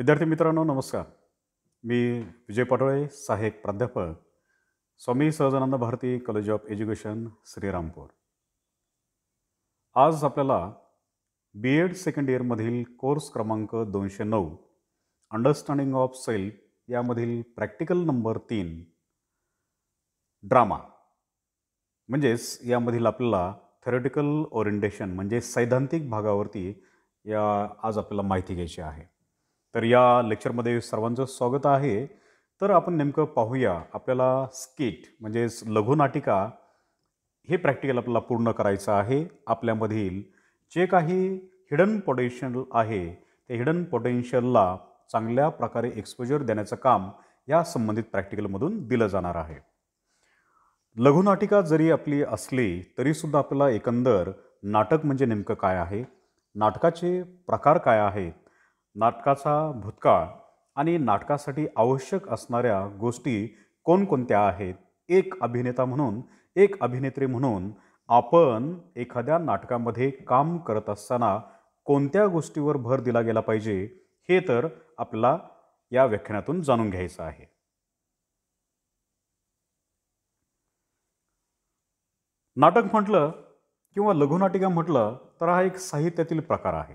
विद्यार्थी मित्रांनो नमस्कार मी विजय पटोळे सहाय्यक प्राध्यापक Swami Sahajanand Bharati college of education Shrirampur आज आपल्याला बी एड सेकंड इयरमधील कोर्स क्रमांक दोनशे नऊ अंडरस्टँडिंग ऑफ सेल यामधील प्रॅक्टिकल नंबर तीन ड्रामा म्हणजेच यामधील आपल्याला थेरेटिकल ओरिएंटेशन म्हणजे सैद्धांतिक भागावरती या आज आपल्याला माहिती घ्यायची आहे तर या लेक्चरमध्ये सर्वांचं स्वागत आहे तर आपण नेमकं पाहूया आपल्याला स्किट म्हणजेच लघुनाटिका हे प्रॅक्टिकल आपल्याला पूर्ण करायचं आहे आपल्यामधील जे काही हिडन पोटेन्शियल आहे ते हिडन पोटेन्शियलला चांगल्या प्रकारे एक्सपोजर देण्याचं काम या संबंधित प्रॅक्टिकलमधून दिलं जाणार आहे लघुनाटिका जरी आपली असली तरीसुद्धा आपल्याला एकंदर नाटक म्हणजे नेमकं काय आहे नाटकाचे प्रकार काय आहेत नाटकाचा भूतकाळ आणि नाटकासाठी आवश्यक असणाऱ्या गोष्टी कोणकोणत्या आहेत एक अभिनेता म्हणून एक अभिनेत्री म्हणून आपण एखाद्या नाटकामध्ये काम करत असताना कोणत्या गोष्टीवर भर दिला गेला पाहिजे हे तर आपल्याला या व्याख्यानातून जाणून घ्यायचं आहे नाटक म्हटलं किंवा लघुनाटिका म्हटलं तर हा एक साहित्यातील प्रकार आहे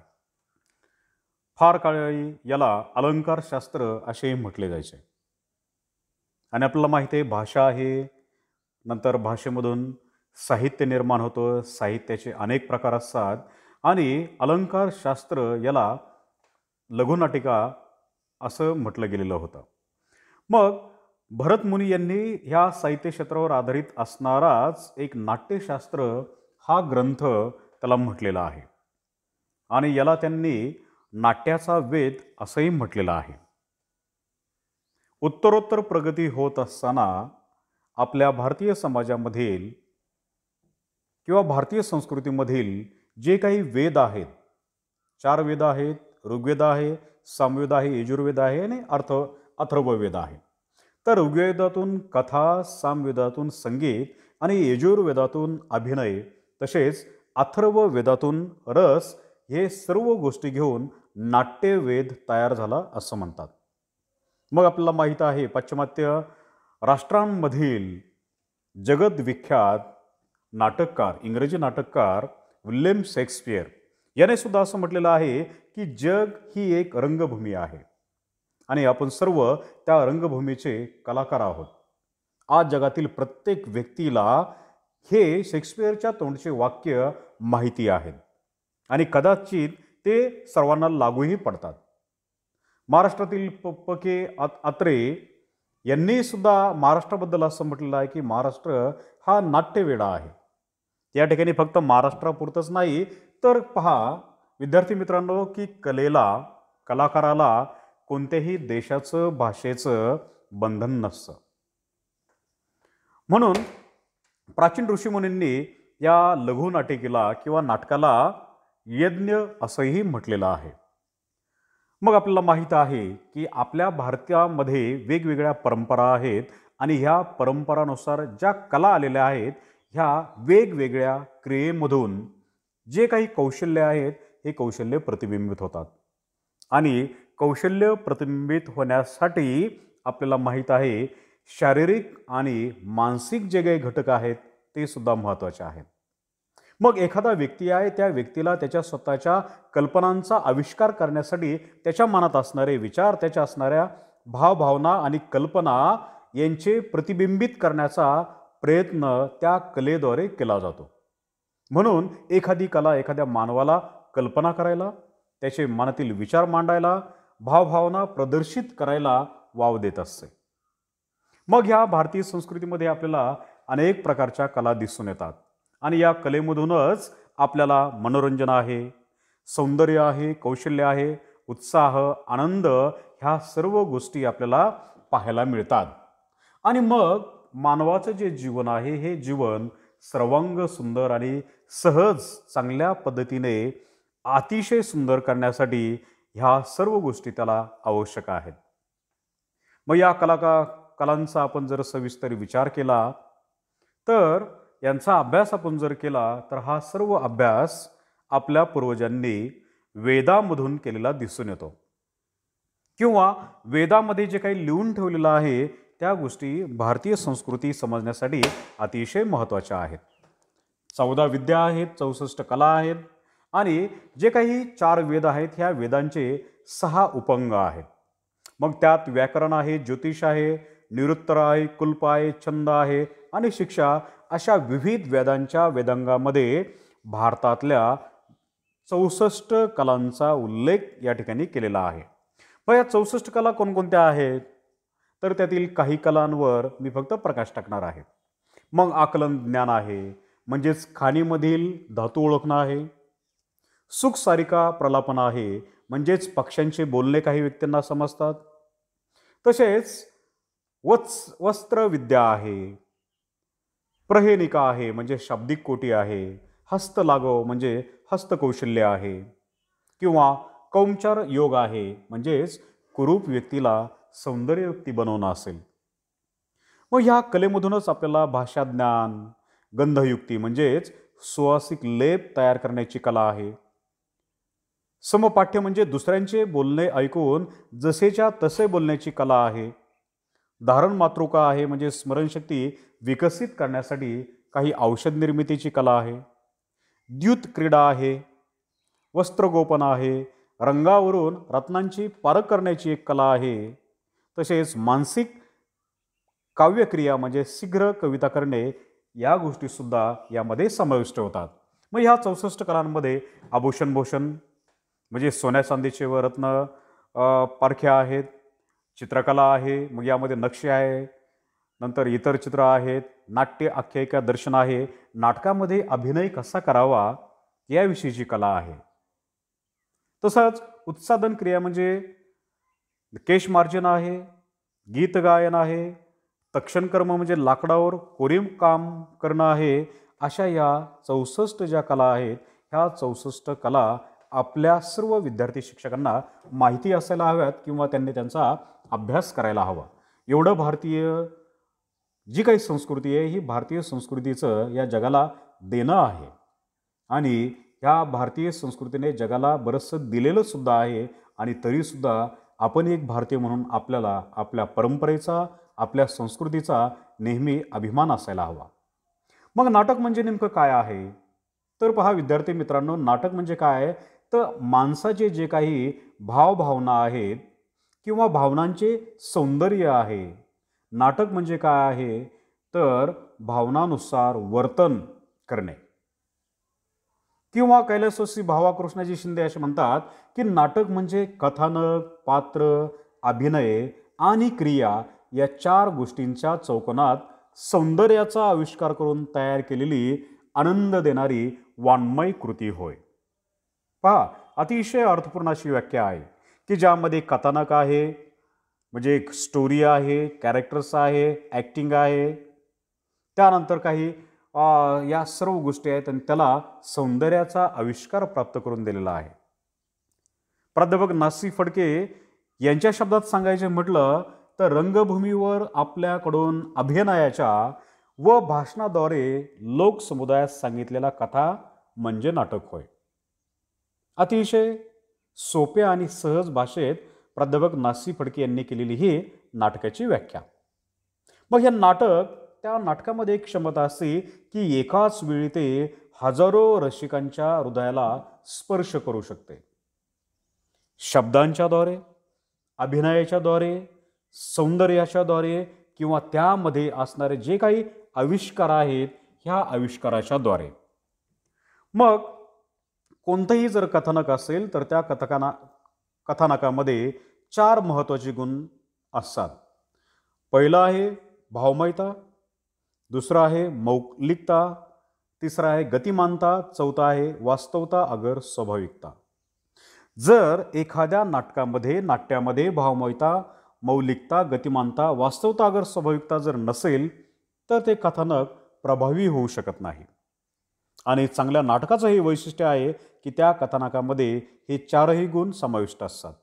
फार काळी याला अलंकारशास्त्र असेही म्हटले जायचे आणि आपल्याला माहिती आहे भाषा आहे नंतर भाषेमधून साहित्य निर्माण होतं साहित्याचे अनेक प्रकार असतात आणि अलंकारशास्त्र याला लघुनाटिका असं म्हटलं गेलेलं होतं मग भरतमुनी यांनी ह्या साहित्य क्षेत्रावर आधारित असणाराच एक नाट्यशास्त्र हा ग्रंथ त्याला म्हटलेला आहे आणि याला त्यांनी नाट्याचा वेद असंही म्हटलेलं आहे उत्तरोत्तर प्रगती होत असताना आपल्या भारतीय समाजामधील किंवा भारतीय संस्कृतीमधील जे काही वेद आहेत चार वेद आहेत ऋग्वेद आहे सामवेद आहे यजुर्वेद आहे आणि अर्थ अथर्ववेद आहे तर ऋग्वेदातून कथा सामवेदातून संगीत आणि यजुर्वेदातून अभिनय तसेच अथर्व वेदातून रस हे सर्व गोष्टी घेऊन नाट्यवेद तयार झाला असं म्हणतात मग आपल्याला माहीत आहे पाश्चिमात्य राष्ट्रांमधील जगदविख्यात नाटककार इंग्रजी नाटककार विल्यम शेक्सपियर याने सुद्धा असं म्हटलेलं आहे की जग ही एक रंगभूमी आहे आणि आपण सर्व त्या रंगभूमीचे कलाकार आहोत आज जगातील प्रत्येक व्यक्तीला हे शेक्सपियरच्या तोंडचे वाक्य माहिती आहेत आणि कदाचित ते सर्वांना लागूही पडतात महाराष्ट्रातील प के अत्रे यांनी सुद्धा महाराष्ट्राबद्दल असं म्हटलेलं आहे की महाराष्ट्र हा नाट्यवेडा आहे या ठिकाणी फक्त महाराष्ट्रापुरतंच नाही तर पहा विद्यार्थी मित्रांनो की कलेला कलाकाराला कोणत्याही देशाचं भाषेचं बंधन नसतं म्हणून प्राचीन ऋषीमुनींनी या लघुनाटिकेला किंवा नाटकाला यज्ञ असंही म्हटलेलं आहे मग आपल्याला माहीत आहे की आपल्या भारतामध्ये वेगवेगळ्या परंपरा आहेत आणि ह्या परंपरानुसार ज्या कला आलेल्या आहेत ह्या वेगवेगळ्या क्रियेमधून जे काही कौशल्य आहेत हे कौशल्य प्रतिबिंबित होतात आणि कौशल्य प्रतिबिंबित होण्यासाठी आपल्याला माहीत आहे शारीरिक आणि मानसिक जे काही घटक आहेत ते सुद्धा महत्त्वाचे आहेत मग एखादा व्यक्ती आहे त्या व्यक्तीला त्याच्या स्वतःच्या कल्पनांचा आविष्कार करण्यासाठी त्याच्या मनात असणारे विचार त्याच्या असणाऱ्या भावभावना आणि कल्पना यांचे प्रतिबिंबित करण्याचा प्रयत्न त्या कलेद्वारे केला जातो म्हणून एखादी कला एखाद्या मानवाला कल्पना करायला त्याचे मनातील विचार मांडायला भावभावना प्रदर्शित करायला वाव देत असते मग ह्या भारतीय संस्कृतीमध्ये आपल्याला अनेक प्रकारच्या कला दिसून येतात आणि या कलेमधूनच आपल्याला मनोरंजन आहे सौंदर्य आहे कौशल्य आहे उत्साह आनंद ह्या सर्व गोष्टी आपल्याला पाहायला मिळतात आणि मग मानवाचं जे जीवन आहे हे जीवन सर्वांग सुंदर आणि सहज चांगल्या पद्धतीने अतिशय सुंदर करण्यासाठी ह्या सर्व गोष्टी त्याला आवश्यक आहेत मग या कलाका कलांचा आपण जर सविस्तर विचार केला तर यांचा अभ्यास आपण जर केला तर हा सर्व अभ्यास आपल्या पूर्वजांनी वेदामधून केलेला दिसून येतो किंवा वेदामध्ये जे काही लिहून ठेवलेलं आहे त्या गोष्टी भारतीय संस्कृती समजण्यासाठी अतिशय महत्त्वाच्या आहेत चौदा विद्या आहेत चौसष्ट कला आहेत आणि जे काही चार वेद आहेत ह्या वेदांचे सहा उपंग आहेत मग त्यात व्याकरण आहे ज्योतिष आहे निरुत्तर आहे कुल्प आहे छंद आहे आणि शिक्षा अशा विविध वेदांच्या वेदांगामध्ये भारतातल्या चौसष्ट कलांचा उल्लेख या ठिकाणी केलेला आहे मग या चौसष्ट कला कोणकोणत्या आहेत तर त्यातील काही कलांवर मी फक्त प्रकाश टाकणार आहे मग आकलन ज्ञान आहे म्हणजेच खाणीमधील धातू ओळखणं आहे सुखसारिका प्रलापन आहे म्हणजेच पक्ष्यांचे बोलणे काही व्यक्तींना समजतात तसेच वत्स वस्त्रविद्या आहे प्रहेनिका आहे म्हणजे शाब्दिक कोटी आहे हस्त लागव म्हणजे हस्तकौशल्य आहे किंवा कौमचार योग आहे म्हणजेच कुरूप व्यक्तीला सौंदर्य व्यक्ती बनवणं असेल मग ह्या कलेमधूनच आपल्याला भाषा ज्ञान गंधयुक्ती म्हणजेच सुवासिक लेप तयार करण्याची कला आहे समपाठ्य म्हणजे दुसऱ्यांचे बोलणे ऐकून जसेच्या तसे बोलण्याची कला आहे धारण मातृका आहे म्हणजे स्मरणशक्ती विकसित करण्यासाठी काही औषध निर्मितीची कला आहे द्युत क्रीडा आहे वस्त्रगोपन आहे रंगावरून रत्नांची पारख करण्याची एक कला आहे तसेच मानसिक काव्यक्रिया म्हणजे शीघ्र कविता करणे या गोष्टीसुद्धा यामध्ये समाविष्ट होतात मग ह्या चौसष्ट कलांमध्ये आभूषणभूषण म्हणजे सोन्या चांदीचे व रत्न पारख्या आहेत चित्रकला आहे मग यामध्ये नक्षे आहे नंतर इतर चित्र आहेत नाट्य आख्यायिका दर्शन आहे नाटकामध्ये अभिनय कसा करावा याविषयीची कला आहे तसंच उत्सादन क्रिया म्हणजे केशमार्जन आहे गीत गायन आहे कर्म म्हणजे लाकडावर कोरीम काम करणं आहे अशा या चौसष्ट ज्या कला आहेत ह्या चौसष्ट कला आपल्या सर्व विद्यार्थी शिक्षकांना माहिती असायला हव्यात किंवा त्यांनी त्यांचा अभ्यास करायला हवा एवढं भारतीय जी काही संस्कृती आहे ही भारतीय संस्कृतीचं या जगाला देणं आहे आणि ह्या भारतीय संस्कृतीने जगाला बरंचसं दिलेलं सुद्धा आहे आणि तरीसुद्धा आपण एक भारतीय म्हणून आपल्याला आपल्या परंपरेचा आपल्या संस्कृतीचा नेहमी अभिमान असायला हवा मग नाटक म्हणजे नेमकं काय आहे तर पहा विद्यार्थी मित्रांनो नाटक म्हणजे काय तर माणसाचे जे काही भावभावना आहेत किंवा भावनांचे सौंदर्य आहे नाटक म्हणजे काय आहे तर भावनानुसार वर्तन करणे किंवा कैलासोसी भावा कृष्णाजी शिंदे असे म्हणतात की नाटक म्हणजे कथानक पात्र अभिनय आणि क्रिया या चार गोष्टींच्या चौकोनात सौंदर्याचा आविष्कार करून तयार केलेली आनंद देणारी वाङ्मय कृती होय पहा अतिशय अर्थपूर्ण अशी व्याख्या आहे की ज्यामध्ये कथानक आहे म्हणजे एक स्टोरी आहे कॅरेक्टर्स आहे ॲक्टिंग आहे त्यानंतर काही या सर्व गोष्टी आहेत आणि त्याला सौंदर्याचा आविष्कार प्राप्त करून दिलेला आहे प्राध्यापक नासी फडके यांच्या शब्दात सांगायचे म्हटलं तर रंगभूमीवर आपल्याकडून अभिनयाच्या व भाषणाद्वारे लोकसमुदायात सांगितलेला कथा म्हणजे नाटक होय अतिशय सोप्या आणि सहज भाषेत प्राध्यापक नासी फडके यांनी केलेली ही नाटकाची व्याख्या मग हे नाटक त्या नाटकामध्ये एक क्षमता असते की एकाच वेळी ते हजारो रसिकांच्या हृदयाला स्पर्श करू शकते शब्दांच्याद्वारे अभिनयाच्याद्वारे सौंदर्याच्याद्वारे किंवा त्यामध्ये असणारे जे काही आविष्कार आहेत ह्या आविष्काराच्याद्वारे मग कोणतंही जर कथानक असेल तर त्या कथकाना कथानकामध्ये चार महत्त्वाचे गुण असतात पहिला आहे भावमयता दुसरं आहे मौलिकता तिसरा आहे गतिमानता चौथा आहे वास्तवता अगर स्वाभाविकता जर एखाद्या नाटकामध्ये नाट्यामध्ये भावमयता मौलिकता गतिमानता वास्तवता अगर स्वाभाविकता जर नसेल तर ते कथानक प्रभावी होऊ शकत नाही आणि चांगल्या नाटकाचं हे वैशिष्ट्य आहे की त्या कथानकामध्ये हे चारही गुण समाविष्ट असतात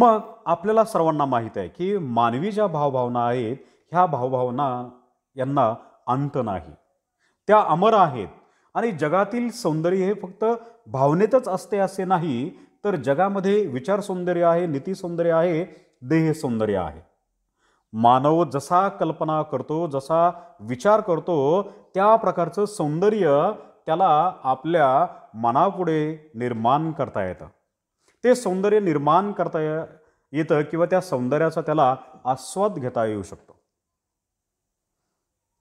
मग आपल्याला सर्वांना माहीत आहे की मानवी ज्या भावभावना आहेत ह्या भावभावना यांना अंत नाही त्या अमर आहेत आणि जगातील सौंदर्य हे फक्त भावनेतच असते असे नाही तर जगामध्ये विचार सौंदर्य आहे नीती सौंदर्य आहे देह सौंदर्य आहे मानव जसा कल्पना करतो जसा विचार करतो त्या प्रकारचं सौंदर्य त्याला आपल्या मनापुढे निर्माण करता येतं ते सौंदर्य निर्माण करता येतं किंवा त्या सौंदर्याचा त्याला आस्वाद घेता येऊ शकतो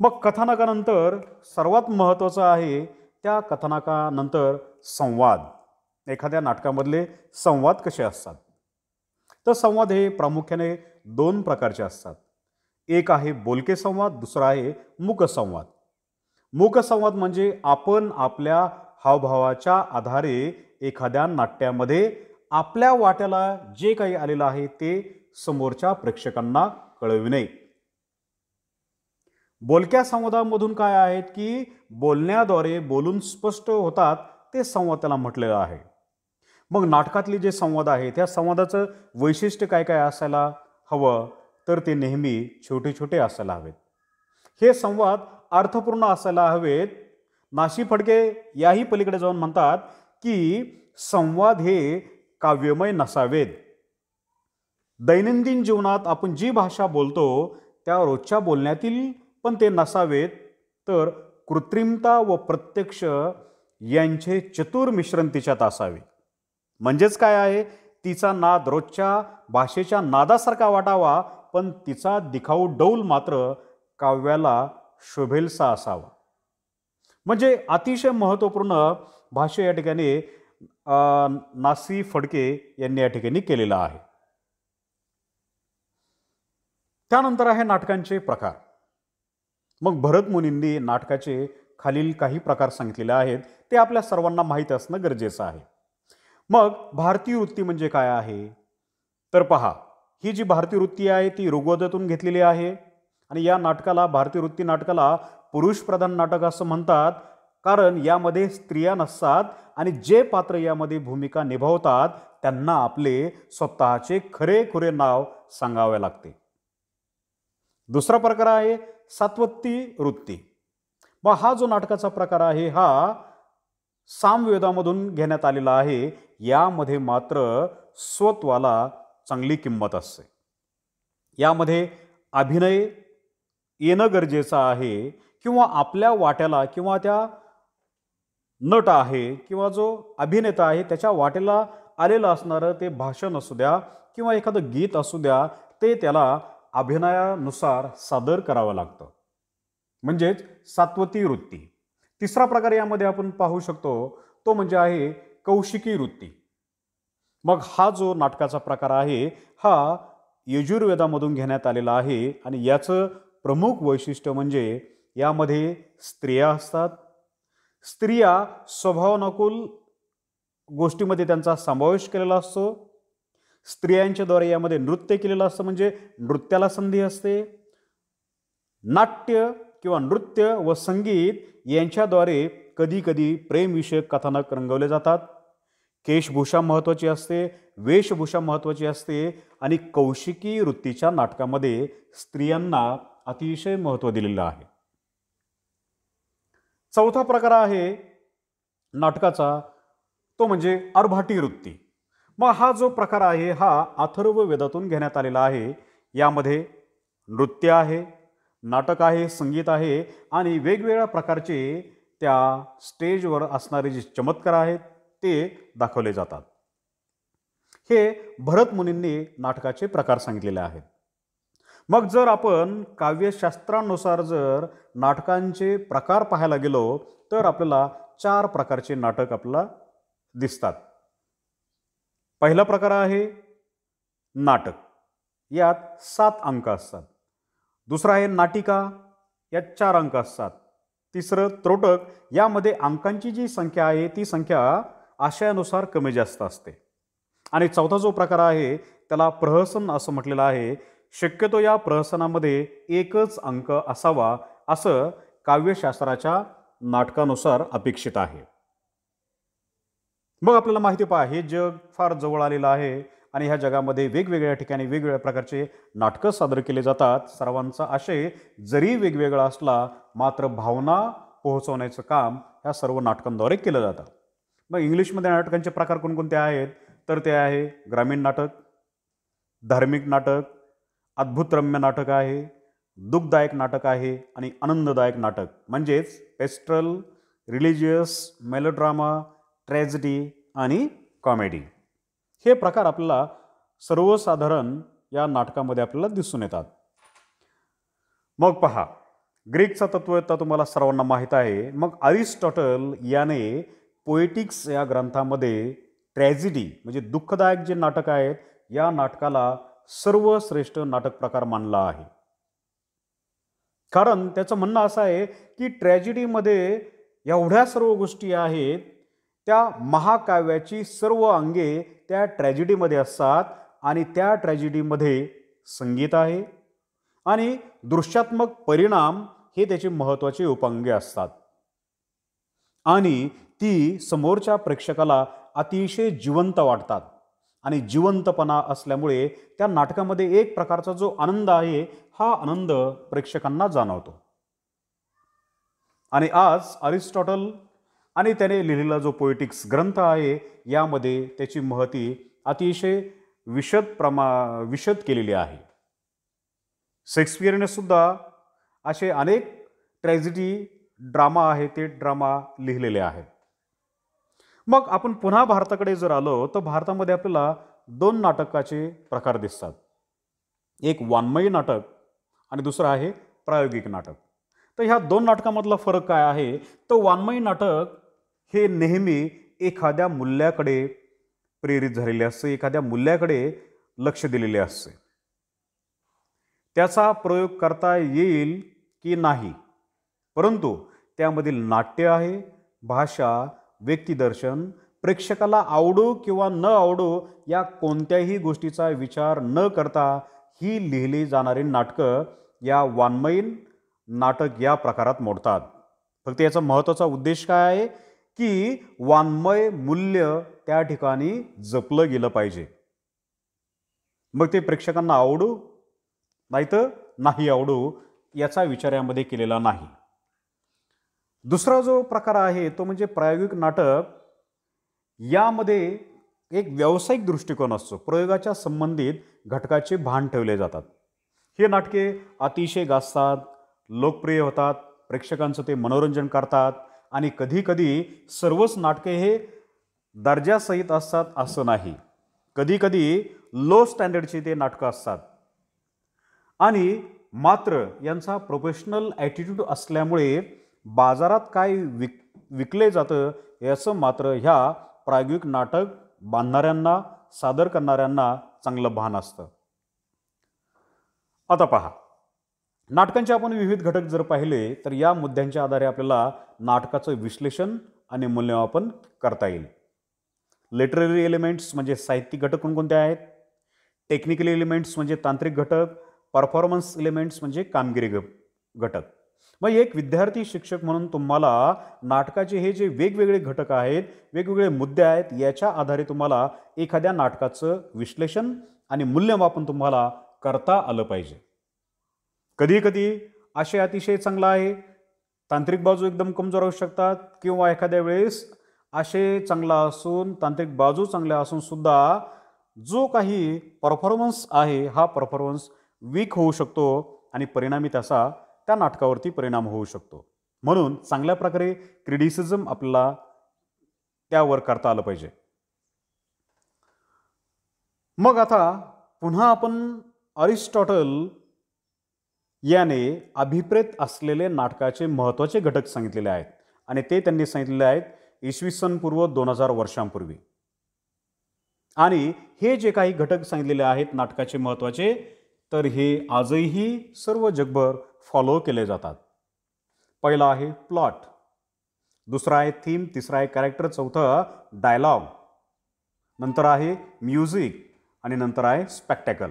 मग कथानकानंतर सर्वात महत्त्वाचं आहे त्या कथानकानंतर संवाद एखाद्या नाटकामधले संवाद कसे असतात तर संवाद हे प्रामुख्याने दोन प्रकारचे असतात एक आहे बोलके संवाद दुसरा आहे मुकसंवाद मुकसंवाद म्हणजे आपण आपल्या हावभावाच्या आधारे एखाद्या नाट्यामध्ये आपल्या वाट्याला जे काही आलेलं आहे ते समोरच्या प्रेक्षकांना कळविणे बोलक्या संवादामधून काय आहेत की बोलण्याद्वारे बोलून स्पष्ट होतात ते संवाद त्याला म्हटलेलं आहे मग नाटकातले जे संवाद आहे त्या संवादाचं वैशिष्ट्य काय काय असायला हवं तर ते नेहमी छोटे छोटे असायला हवेत हे संवाद अर्थपूर्ण असायला हवेत नाशी फडके याही पलीकडे जाऊन म्हणतात की संवाद हे काव्यमय नसावेत दैनंदिन जीवनात आपण जी भाषा बोलतो त्या रोजच्या बोलण्यातील पण ते नसावेत तर कृत्रिमता व प्रत्यक्ष यांचे चतुर मिश्रण तिच्यात असावे म्हणजेच काय आहे तिचा नाद रोजच्या भाषेच्या नादासारखा वाटावा पण तिचा दिखाऊ डौल मात्र काव्याला शोभेलसा असावा म्हणजे अतिशय महत्त्वपूर्ण भाष्य या ठिकाणी नासी फडके यांनी या ठिकाणी केलेला आहे त्यानंतर आहे नाटकांचे प्रकार मग भरत मुनींनी नाटकाचे खालील काही प्रकार सांगितलेले आहेत ते आपल्या सर्वांना माहीत असणं गरजेचं आहे मग भारतीय वृत्ती म्हणजे काय आहे तर पहा ही जी भारतीय वृत्ती आहे ती ऋग्वदातून घेतलेली आहे आणि या नाटकाला भारतीय वृत्ती नाटकाला पुरुषप्रधान नाटक असं म्हणतात कारण यामध्ये स्त्रिया नसतात आणि जे पात्र यामध्ये भूमिका निभावतात त्यांना आपले स्वतःचे खरेखुरे नाव सांगावे लागते दुसरा प्रकार आहे सात्वत्ती वृत्ती मग हा जो नाटकाचा प्रकार आहे हा सामवेदामधून घेण्यात आलेला आहे यामध्ये मात्र स्वत्वाला चांगली किंमत असते यामध्ये अभिनय येणं गरजेचं आहे किंवा आपल्या वाट्याला किंवा त्या नट आहे किंवा जो अभिनेता आहे त्याच्या वाट्याला आलेलं असणारं ते भाषण असू द्या किंवा एखादं गीत असू द्या ते त्याला अभिनयानुसार सादर करावं लागतं म्हणजेच सात्वती वृत्ती तिसरा प्रकार यामध्ये आपण पाहू शकतो तो म्हणजे आहे कौशिकी वृत्ती मग हा जो नाटकाचा प्रकार आहे हा यजुर्वेदामधून घेण्यात आलेला आहे आणि याचं प्रमुख वैशिष्ट्य म्हणजे यामध्ये स्त्रिया असतात स्त्रिया स्वभावानुकुल गोष्टीमध्ये त्यांचा समावेश केलेला असतो स्त्रियांच्याद्वारे यामध्ये नृत्य केलेलं असतं म्हणजे नृत्याला संधी असते नाट्य किंवा नृत्य व संगीत यांच्याद्वारे कधीकधी प्रेमविषयक कथानक रंगवले जातात केशभूषा महत्त्वाची असते वेशभूषा महत्त्वाची असते आणि कौशिकी वृत्तीच्या नाटकामध्ये स्त्रियांना अतिशय महत्त्व दिलेलं आहे चौथा प्रकार आहे नाटकाचा तो म्हणजे अर्भाटी वृत्ती मग हा जो प्रकार आहे हा अथर्व वेदातून घेण्यात आलेला आहे यामध्ये नृत्य आहे नाटक आहे संगीत आहे आणि वेगवेगळ्या प्रकारचे त्या स्टेजवर असणारे जे चमत्कार आहेत ते दाखवले जातात हे भरतमुनींनी नाटकाचे प्रकार सांगितलेले आहेत मग जर आपण काव्यशास्त्रानुसार जर नाटकांचे प्रकार पाहायला गेलो तर आपल्याला चार प्रकारचे नाटक आपल्याला दिसतात पहिला प्रकार आहे नाटक यात सात अंक असतात दुसरा आहे नाटिका यात चार अंक असतात तिसरं त्रोटक यामध्ये अंकांची जी संख्या आहे ती संख्या आशयानुसार कमी जास्त असते आणि चौथा जो प्रकार आहे त्याला प्रहसन असं म्हटलेलं आहे शक्यतो या प्रहसनामध्ये एकच अंक असावा असं काव्यशास्त्राच्या नाटकानुसार अपेक्षित आहे मग आपल्याला माहिती पहा हे जग फार जवळ आलेलं आहे आणि ह्या जगामध्ये वेगवेगळ्या ठिकाणी वेगवेगळ्या प्रकारचे नाटकं सादर केले जातात सर्वांचा आशय जरी वेगवेगळा असला मात्र भावना पोहोचवण्याचं काम ह्या सर्व नाटकांद्वारे केलं जातं मग इंग्लिशमध्ये नाटकांचे प्रकार कोणकोणते आहेत तर ते आहे ग्रामीण नाटक धार्मिक नाटक अद्भुतरम्य नाटक आहे दुःखदायक नाटक आहे आणि आनंददायक नाटक म्हणजेच पेस्ट्रल रिलिजियस मेलोड्रामा ट्रॅझडी आणि कॉमेडी हे प्रकार आपल्याला सर्वसाधारण या नाटकामध्ये आपल्याला दिसून येतात मग पहा ग्रीकचा तर तुम्हाला सर्वांना माहीत आहे मग अरिस्टॉटल याने पोएटिक्स या ग्रंथामध्ये ट्रॅजिडी म्हणजे दुःखदायक जे नाटक आहेत या नाटकाला सर्वश्रेष्ठ नाटक प्रकार मानला आहे कारण त्याचं म्हणणं असं आहे की ट्रॅजिडीमध्ये एवढ्या सर्व गोष्टी आहेत त्या महाकाव्याची सर्व अंगे त्या ट्रॅजेडीमध्ये असतात आणि त्या ट्रॅजेडीमध्ये संगीत आहे आणि दृश्यात्मक परिणाम हे त्याचे महत्त्वाचे उपांगे असतात आणि ती समोरच्या प्रेक्षकाला अतिशय जिवंत वाटतात आणि जिवंतपणा असल्यामुळे त्या नाटकामध्ये एक प्रकारचा जो आनंद आहे हा आनंद प्रेक्षकांना जाणवतो आणि आज अरिस्टॉटल आणि त्याने लिहिलेला जो पोएटिक्स ग्रंथ आहे यामध्ये त्याची महती अतिशय विशद प्रमा विशद केलेली आहे शेक्सपियरने सुद्धा असे अनेक ट्रॅजिडी ड्रामा आहे ते ड्रामा लिहिलेले आहेत मग आपण पुन्हा भारताकडे जर आलो तर भारतामध्ये आपल्याला दोन नाटकाचे प्रकार दिसतात एक वाङ्मयी नाटक आणि दुसरं आहे प्रायोगिक नाटक तर ह्या दोन नाटकामधला फरक काय आहे तर वाङ्मयी नाटक हे नेहमी एखाद्या मूल्याकडे प्रेरित झालेले असते एखाद्या मूल्याकडे लक्ष दिलेले असते त्याचा प्रयोग करता येईल की नाही परंतु त्यामधील नाट्य आहे भाषा व्यक्तिदर्शन प्रेक्षकाला आवडो किंवा न आवडो या कोणत्याही गोष्टीचा विचार न करता ही लिहिली जाणारी नाटकं या वाङ्मयीन नाटक या प्रकारात मोडतात फक्त याचा महत्त्वाचा उद्देश काय आहे की वाङ्मय मूल्य त्या ठिकाणी जपलं गेलं पाहिजे मग ते प्रेक्षकांना आवडू नाहीतर नाही आवडू याचा विचार यामध्ये केलेला नाही दुसरा जो प्रकार आहे तो म्हणजे प्रायोगिक नाटक यामध्ये एक व्यावसायिक दृष्टिकोन असतो प्रयोगाच्या संबंधित घटकाचे भान ठेवले जातात हे नाटके अतिशय गाजतात लोकप्रिय होतात प्रेक्षकांचं ते मनोरंजन करतात आणि कधीकधी सर्वच नाटके हे दर्जासहित असतात असं नाही कधीकधी लो स्टँडर्डची ते नाटकं असतात आणि मात्र यांचा प्रोफेशनल ॲटिट्यूड असल्यामुळे बाजारात काय विक विकले जातं याचं मात्र ह्या प्रायोगिक नाटक बांधणाऱ्यांना सादर करणाऱ्यांना चांगलं भान असतं आता पहा नाटकांचे आपण विविध घटक जर पाहिले तर या मुद्द्यांच्या आधारे आपल्याला नाटकाचं विश्लेषण आणि मूल्यमापन करता येईल लिटररी एलिमेंट्स म्हणजे साहित्यिक घटक कोणकोणते आहेत टेक्निकल एलिमेंट्स म्हणजे तांत्रिक घटक परफॉर्मन्स एलिमेंट्स म्हणजे कामगिरी घटक मग एक विद्यार्थी शिक्षक म्हणून तुम्हाला नाटकाचे हे जे वेगवेगळे घटक आहेत वेगवेगळे मुद्दे आहेत याच्या आधारे तुम्हाला एखाद्या नाटकाचं विश्लेषण आणि मूल्यमापन तुम्हाला करता आलं पाहिजे कधीकधी आशय अतिशय चांगला आहे तांत्रिक बाजू एकदम कमजोर होऊ शकतात किंवा एखाद्या वेळेस आशय चांगला असून तांत्रिक बाजू चांगल्या असून सुद्धा जो काही परफॉर्मन्स आहे हा परफॉर्मन्स वीक होऊ शकतो आणि परिणामी त्याचा त्या नाटकावरती परिणाम होऊ शकतो म्हणून चांगल्या प्रकारे क्रिटिसिझम आपल्याला त्यावर करता आलं पाहिजे मग आता पुन्हा आपण अरिस्टॉटल याने अभिप्रेत असलेले नाटकाचे महत्त्वाचे घटक सांगितलेले आहेत आणि ते त्यांनी सांगितलेले आहेत इसवी सन पूर्व दोन हजार वर्षांपूर्वी आणि हे जे काही घटक सांगितलेले आहेत नाटकाचे महत्त्वाचे तर हे आजही सर्व जगभर फॉलो केले जातात पहिला आहे प्लॉट दुसरा आहे थीम तिसरा आहे कॅरेक्टर चौथं डायलॉग नंतर आहे म्युझिक आणि नंतर आहे स्पेक्टॅकल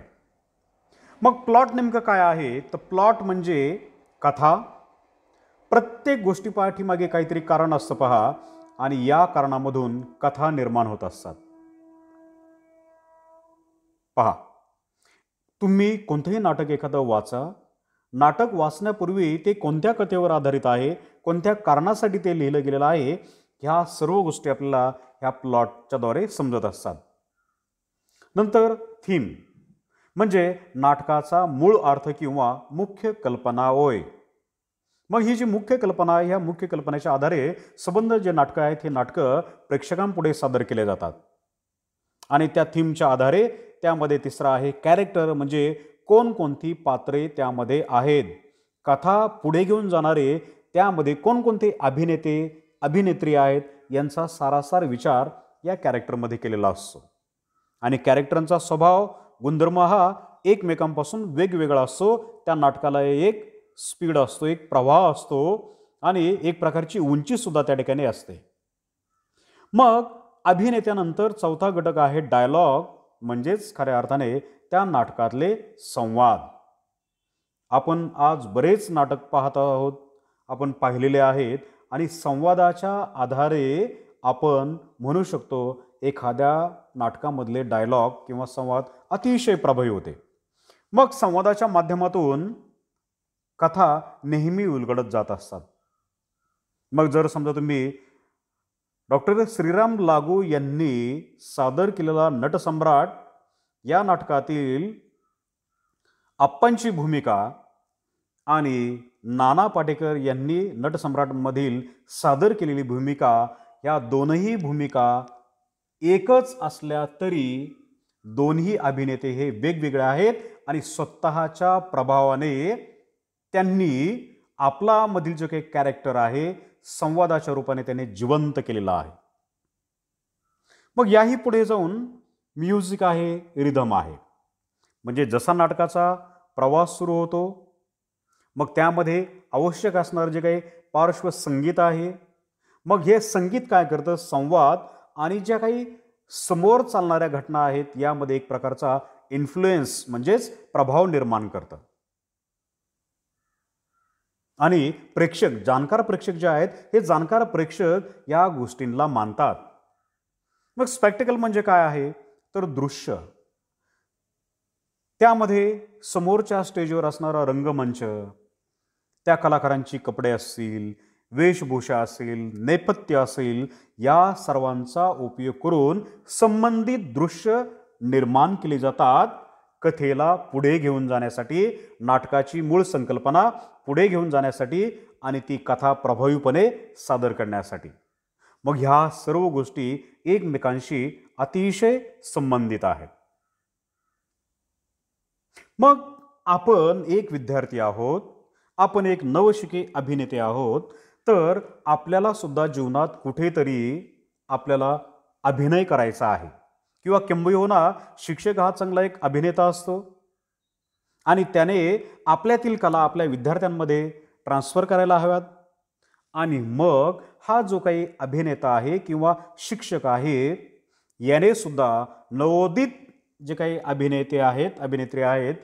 मग प्लॉट नेमकं काय आहे तर प्लॉट म्हणजे कथा प्रत्येक गोष्टी पाठीमागे काहीतरी कारण असतं पहा आणि या कारणामधून कथा निर्माण होत असतात पहा तुम्ही कोणतंही नाटक एखादं वाचा नाटक वाचण्यापूर्वी ते कोणत्या कथेवर आधारित आहे कोणत्या कारणासाठी ते लिहिलं गेलेलं आहे ह्या सर्व गोष्टी आपल्याला ह्या प्लॉटच्याद्वारे समजत असतात नंतर थीम म्हणजे नाटकाचा मूळ अर्थ किंवा मुख्य कल्पना होय मग ही जी मुख्य कल्पना आहे ह्या मुख्य कल्पनेच्या आधारे संबंध जे नाटकं आहेत हे नाटकं प्रेक्षकांपुढे सादर केले जातात आणि त्या थीमच्या आधारे त्यामध्ये तिसरा आहे कॅरेक्टर म्हणजे कोणकोणती पात्रे त्यामध्ये आहेत कथा पुढे घेऊन जाणारे त्यामध्ये कोणकोणते अभिनेते अभिनेत्री आहेत यांचा सारासार विचार या कॅरेक्टरमध्ये केलेला असतो आणि कॅरेक्टरांचा स्वभाव गुणधर्म हा एकमेकांपासून वेगवेगळा असतो त्या नाटकाला एक स्पीड असतो एक प्रवाह असतो आणि एक प्रकारची उंचीसुद्धा त्या ठिकाणी असते मग अभिनेत्यानंतर चौथा घटक आहे डायलॉग म्हणजेच खऱ्या अर्थाने त्या नाटकातले संवाद आपण आज बरेच नाटक पाहत आहोत आपण पाहिलेले आहेत आणि संवादाच्या आधारे आपण म्हणू शकतो एखाद्या नाटकामधले डायलॉग किंवा संवाद अतिशय प्रभावी होते मग संवादाच्या माध्यमातून कथा नेहमी उलगडत जात असतात मग जर समजा तुम्ही डॉक्टर श्रीराम लागू यांनी सादर केलेला नटसम्राट या नाटकातील आप्पांची भूमिका आणि नाना पाटेकर यांनी नटसम्राटमधील सादर केलेली भूमिका या दोनही भूमिका एकच असल्या तरी दोन्ही अभिनेते हे वेगवेगळे आहेत आणि स्वतःच्या प्रभावाने त्यांनी आपला मधील जो काही कॅरेक्टर आहे संवादाच्या रूपाने त्याने जिवंत केलेला आहे मग याही पुढे जाऊन म्युझिक आहे रिदम आहे म्हणजे जसा नाटकाचा प्रवास सुरू होतो मग त्यामध्ये आवश्यक असणारं जे काही पार्श्वसंगीत आहे मग हे संगीत काय करतं संवाद आणि ज्या काही समोर चालणाऱ्या घटना आहेत यामध्ये एक प्रकारचा इन्फ्लुएन्स म्हणजेच प्रभाव निर्माण करतं आणि प्रेक्षक जाणकार प्रेक्षक जे आहेत हे जाणकार प्रेक्षक या गोष्टींना मानतात मग स्पेक्टिकल म्हणजे काय आहे तर दृश्य त्यामध्ये समोरच्या स्टेजवर असणारा रंगमंच त्या कलाकारांची कपडे असतील वेशभूषा असेल नेपथ्य असेल या सर्वांचा उपयोग करून संबंधित दृश्य निर्माण केले जातात कथेला पुढे घेऊन जाण्यासाठी नाटकाची मूळ संकल्पना पुढे घेऊन जाण्यासाठी आणि ती कथा प्रभावीपणे सादर करण्यासाठी मग ह्या सर्व गोष्टी एकमेकांशी अतिशय संबंधित आहेत मग आपण एक विद्यार्थी आहोत आपण एक नवशिके अभिनेते आहोत तर आपल्याला सुद्धा जीवनात कुठेतरी आपल्याला अभिनय करायचा आहे किंवा किंबहुना शिक्षक हा चांगला एक अभिनेता असतो आणि त्याने आपल्यातील कला आपल्या विद्यार्थ्यांमध्ये ट्रान्स्फर करायला हव्यात आणि मग हा जो काही अभिनेता आहे किंवा शिक्षक आहे याने सुद्धा नवोदित जे काही अभिनेते आहेत अभिनेत्री आहेत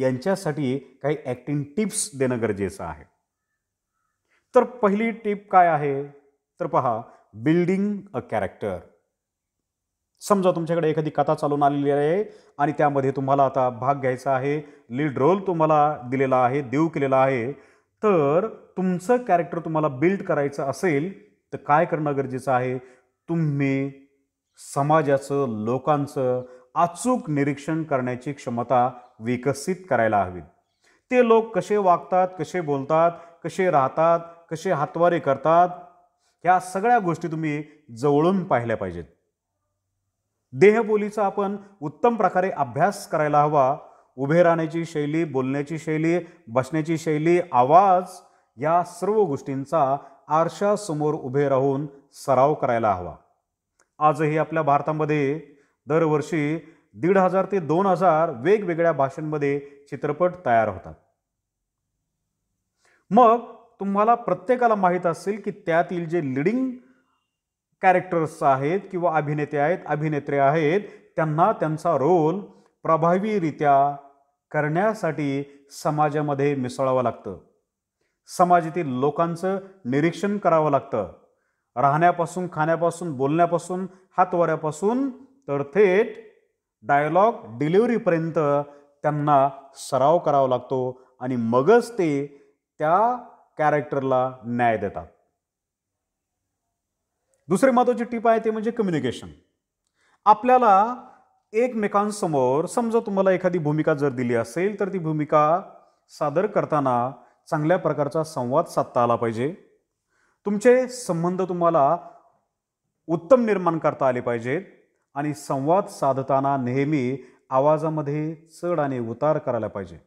यांच्यासाठी काही ॲक्टिंग टिप्स देणं गरजेचं आहे तर पहिली टीप काय आहे तर पहा बिल्डिंग अ कॅरेक्टर समजा तुमच्याकडे एखादी कथा चालून आलेली आहे आणि त्यामध्ये तुम्हाला आता भाग घ्यायचा आहे लीड रोल तुम्हाला दिलेला आहे देऊ केलेला आहे तर तुमचं कॅरेक्टर तुम्हाला बिल्ड करायचं असेल तर काय करणं गरजेचं आहे तुम्ही समाजाचं लोकांचं अचूक निरीक्षण करण्याची क्षमता विकसित करायला हवी ते लोक कसे वागतात कसे बोलतात कसे राहतात कसे हातवारे करतात ह्या सगळ्या गोष्टी तुम्ही जवळून पाहिल्या पाहिजेत देहबोलीचा आपण उत्तम प्रकारे अभ्यास करायला हवा उभे राहण्याची शैली बोलण्याची शैली बसण्याची शैली आवाज या सर्व गोष्टींचा आरशासमोर उभे राहून सराव करायला हवा आजही आपल्या भारतामध्ये दरवर्षी दीड हजार ते दोन हजार वेगवेगळ्या भाषांमध्ये चित्रपट तयार होतात मग तुम्हाला प्रत्येकाला माहीत असेल की त्यातील जे लिडिंग कॅरेक्टर्स आहेत किंवा अभिनेते आहेत अभिनेत्री आहेत त्यांना त्यांचा रोल प्रभावीरित्या करण्यासाठी समाजामध्ये मिसळावं लागतं समाजातील लोकांचं निरीक्षण करावं लागतं राहण्यापासून खाण्यापासून बोलण्यापासून हातवऱ्यापासून तर थेट डायलॉग डिलिव्हरीपर्यंत त्यांना सराव करावा लागतो आणि मगच ते त्या कॅरेक्टरला न्याय देतात दुसरी महत्वाची टीप आहे ते म्हणजे कम्युनिकेशन आपल्याला एकमेकांसमोर समजा तुम्हाला एखादी भूमिका जर दिली असेल तर ती भूमिका सादर करताना चांगल्या प्रकारचा संवाद साधता आला पाहिजे तुमचे संबंध तुम्हाला उत्तम निर्माण करता आले पाहिजेत आणि संवाद साधताना नेहमी आवाजामध्ये चढ आणि उतार करायला पाहिजे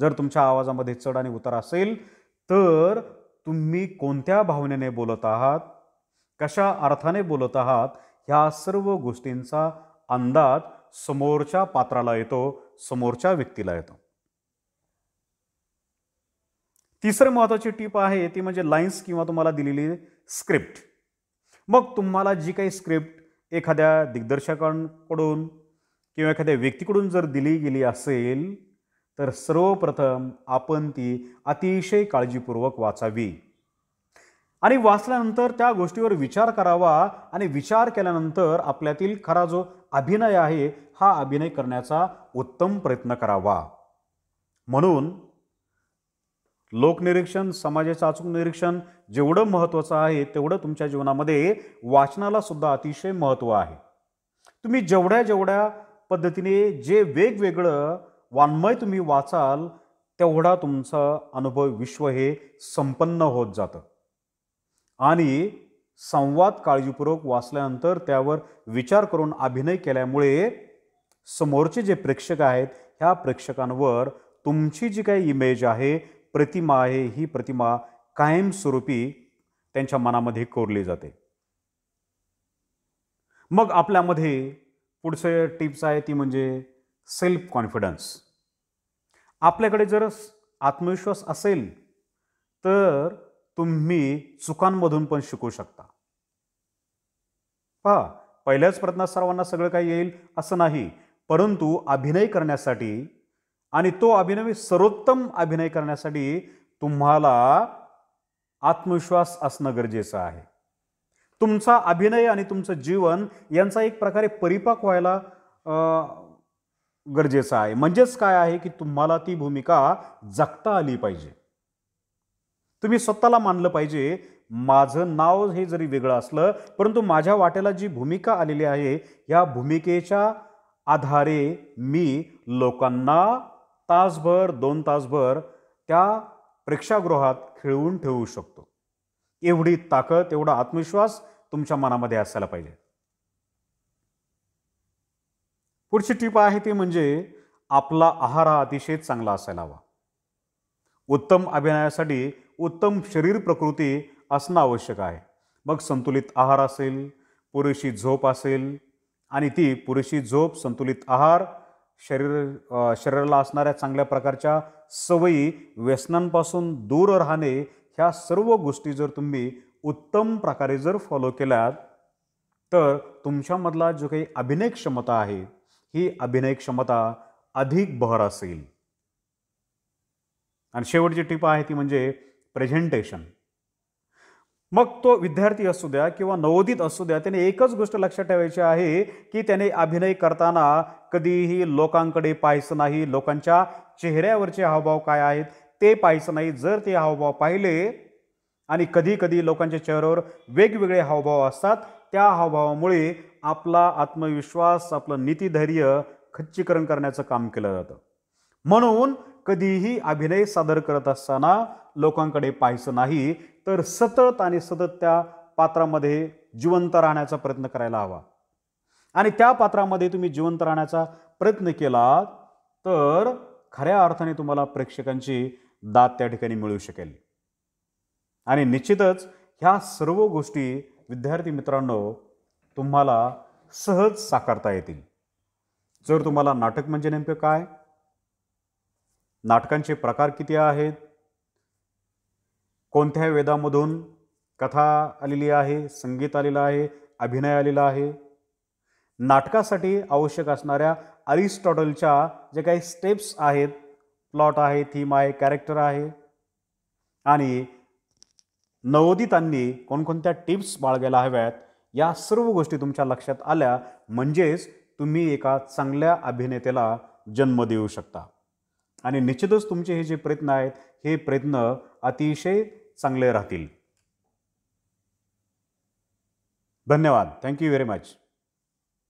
जर तुमच्या आवाजामध्ये चढ आणि उतार असेल तर तुम्ही कोणत्या भावनेने बोलत आहात कशा अर्थाने बोलत आहात ह्या सर्व गोष्टींचा अंदाज समोरच्या पात्राला येतो समोरच्या व्यक्तीला येतो तिसरं महत्वाची टीप आहे ती म्हणजे लाईन्स किंवा तुम्हाला दिलेली स्क्रिप्ट मग तुम्हाला जी काही स्क्रिप्ट एखाद्या दिग्दर्शकांकडून किंवा एखाद्या व्यक्तीकडून जर दिली गेली असेल तर सर्वप्रथम आपण ती अतिशय काळजीपूर्वक वाचावी आणि वाचल्यानंतर त्या गोष्टीवर विचार करावा आणि विचार केल्यानंतर आपल्यातील खरा जो अभिनय आहे हा अभिनय करण्याचा उत्तम प्रयत्न करावा म्हणून लोकनिरीक्षण समाजाचं अचूक निरीक्षण जेवढं महत्त्वाचं आहे तेवढं तुमच्या जीवनामध्ये वाचनाला सुद्धा अतिशय महत्त्व आहे तुम्ही जेवढ्या जेवढ्या पद्धतीने जे वेगवेगळं वाङ्मय तुम्ही वाचाल तेवढा तुमचा अनुभव विश्व हे संपन्न होत जातं आणि संवाद काळजीपूर्वक वाचल्यानंतर त्यावर विचार करून अभिनय केल्यामुळे समोरचे जे प्रेक्षक आहेत ह्या प्रेक्षकांवर तुमची जी काही इमेज आहे प्रतिमा आहे ही प्रतिमा कायमस्वरूपी त्यांच्या मनामध्ये कोरली जाते मग आपल्यामध्ये पुढचे टिप्स आहे ती म्हणजे सेल्फ कॉन्फिडन्स आपल्याकडे जर आत्मविश्वास असेल तर तुम्ही चुकांमधून पण शिकू शकता पहा पहिल्याच प्रयत्नात सर्वांना सगळं काही येईल असं नाही परंतु अभिनय करण्यासाठी आणि तो अभिनय सर्वोत्तम अभिनय करण्यासाठी तुम्हाला आत्मविश्वास असणं गरजेचं आहे तुमचा अभिनय आणि तुमचं जीवन यांचा एक प्रकारे परिपाक व्हायला गरजेचं आहे म्हणजेच काय आहे की तुम्हाला ती भूमिका जगता आली पाहिजे तुम्ही स्वतःला मानलं पाहिजे माझं नाव हे जरी वेगळं असलं परंतु माझ्या वाट्याला जी भूमिका आलेली आहे या भूमिकेच्या आधारे मी लोकांना तासभर दोन तासभर त्या प्रेक्षागृहात खेळवून ठेवू शकतो एवढी ताकद एवढा आत्मविश्वास तुमच्या मनामध्ये असायला पाहिजे पुढची टीप आहे ती म्हणजे आपला आहार हा अतिशय चांगला असायला हवा उत्तम अभिनयासाठी उत्तम शरीर प्रकृती असणं आवश्यक आहे मग संतुलित आहार असेल पुरेशी झोप असेल आणि ती पुरेशी झोप संतुलित आहार शरीर शरीराला असणाऱ्या चांगल्या प्रकारच्या सवयी व्यसनांपासून दूर राहणे ह्या सर्व गोष्टी जर तुम्ही उत्तम प्रकारे जर फॉलो केल्यात तर तुमच्यामधला जो काही अभिनय क्षमता आहे ही अभिनय क्षमता अधिक बहर असेल आणि शेवटची टिप आहे ती म्हणजे प्रेझेंटेशन मग तो विद्यार्थी असू द्या किंवा नवोदित असू द्या त्याने एकच गोष्ट लक्षात ठेवायची आहे की त्याने अभिनय करताना कधीही लोकांकडे पाहायचं नाही लोकांच्या चेहऱ्यावरचे हावभाव काय आहेत ते पाहायचं नाही जर ते हावभाव पाहिले आणि कधी कधी लोकांच्या चेहऱ्यावर वेगवेगळे हावभाव असतात त्या हावभावामुळे आपला आत्मविश्वास आपलं धैर्य खच्चीकरण करण्याचं काम केलं जातं म्हणून कधीही अभिनय सादर करत असताना लोकांकडे पाहायचं नाही तर सतत आणि सतत त्या पात्रामध्ये जिवंत राहण्याचा प्रयत्न करायला हवा आणि त्या पात्रामध्ये तुम्ही जिवंत राहण्याचा प्रयत्न केला तर खऱ्या अर्थाने तुम्हाला प्रेक्षकांची दाद त्या ठिकाणी मिळू शकेल आणि निश्चितच ह्या सर्व गोष्टी विद्यार्थी मित्रांनो तुम्हाला सहज साकारता येतील जर तुम्हाला नाटक म्हणजे नेमकं काय नाटकांचे प्रकार किती आहेत कोणत्या वेदामधून कथा आलेली आहे संगीत आलेलं आहे अभिनय आलेला आहे नाटकासाठी आवश्यक असणाऱ्या अरिस्टॉटलच्या जे काही स्टेप्स आहेत प्लॉट आहे थीम आहे कॅरेक्टर आहे आणि नवोदितांनी कोणकोणत्या टिप्स बाळगायला हव्यात या सर्व गोष्टी तुमच्या लक्षात आल्या म्हणजेच तुम्ही एका चांगल्या अभिनेत्याला जन्म देऊ शकता आणि निश्चितच तुमचे हे जे प्रयत्न आहेत हे प्रयत्न अतिशय चांगले राहतील धन्यवाद थँक्यू व्हेरी मच